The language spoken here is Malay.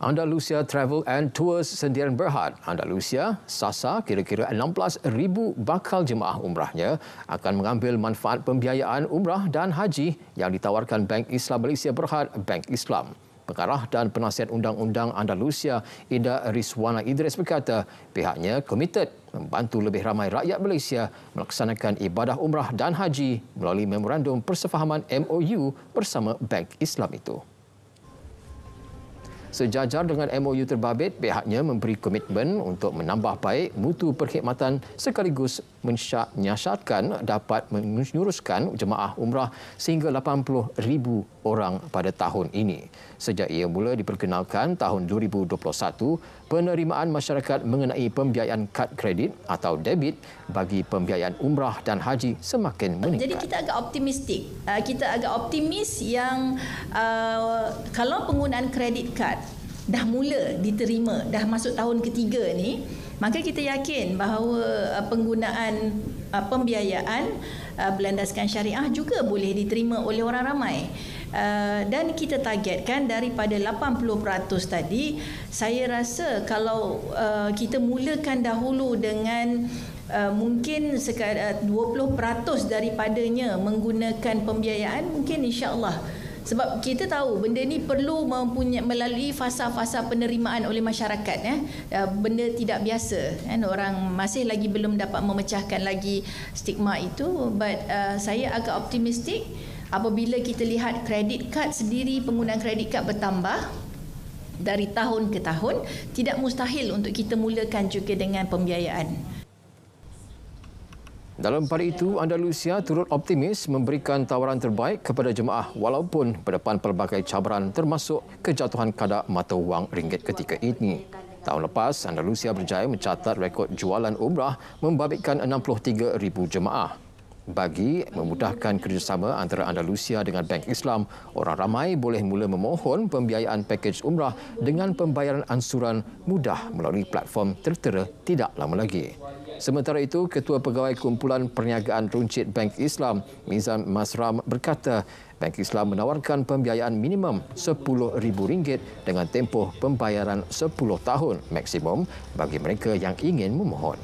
Andalusia Travel and Tours Sendirian Berhad. Andalusia, Sasa, kira-kira 16,000 bakal jemaah umrahnya akan mengambil manfaat pembiayaan umrah dan haji yang ditawarkan Bank Islam Malaysia Berhad, Bank Islam. Pengarah dan Penasihat Undang-Undang Andalusia, Ida Rizwana Idris berkata, pihaknya komited membantu lebih ramai rakyat Malaysia melaksanakan ibadah umrah dan haji melalui memorandum persefahaman MOU bersama Bank Islam itu. Sejajar dengan MOU terbabit, pihaknya memberi komitmen untuk menambah baik mutu perkhidmatan sekaligus menyiasatkan dapat menyuruskan jemaah umrah sehingga 80,000 orang pada tahun ini. Sejak ia mula diperkenalkan tahun 2021, penerimaan masyarakat mengenai pembiayaan kad kredit atau debit bagi pembiayaan umrah dan haji semakin meningkat. Jadi kita agak optimistik. Ah, kita agak optimis yang ah, kalau penggunaan kredit kad dah mula diterima, dah masuk tahun ketiga ni, maka kita yakin bahawa uh, penggunaan uh, pembiayaan uh, berlandaskan syariah juga boleh diterima oleh orang ramai. Dan kita targetkan daripada 80% tadi, saya rasa kalau kita mulakan dahulu dengan Uh, mungkin sekadar 20% daripadanya menggunakan pembiayaan mungkin insyaallah uh, sebab kita tahu benda ni perlu mempunyai melalui fasa-fasa penerimaan oleh masyarakat eh. ya benda tidak biasa kan orang masih lagi belum dapat memecahkan lagi stigma itu but uh, saya agak optimistik apabila kita lihat kredit kad sendiri penggunaan kredit kad bertambah dari tahun ke tahun tidak mustahil untuk kita mulakan juga dengan pembiayaan dalam pada itu, Andalusia turut optimis memberikan tawaran terbaik kepada jemaah walaupun berdepan pelbagai cabaran termasuk kejatuhan kadar mata wang ringgit ketika ini. Tahun lepas, Andalusia berjaya mencatat rekod jualan umrah membabitkan 63,000 jemaah. Bagi memudahkan kerjasama antara Andalusia dengan Bank Islam, orang ramai boleh mula memohon pembiayaan pakej umrah dengan pembayaran ansuran mudah melalui platform tertera tidak lama lagi. Sementara itu, Ketua Pegawai Kumpulan Perniagaan Runcit Bank Islam, Mizan Masram berkata, Bank Islam menawarkan pembiayaan minimum RM10,000 dengan tempoh pembayaran 10 tahun maksimum bagi mereka yang ingin memohon.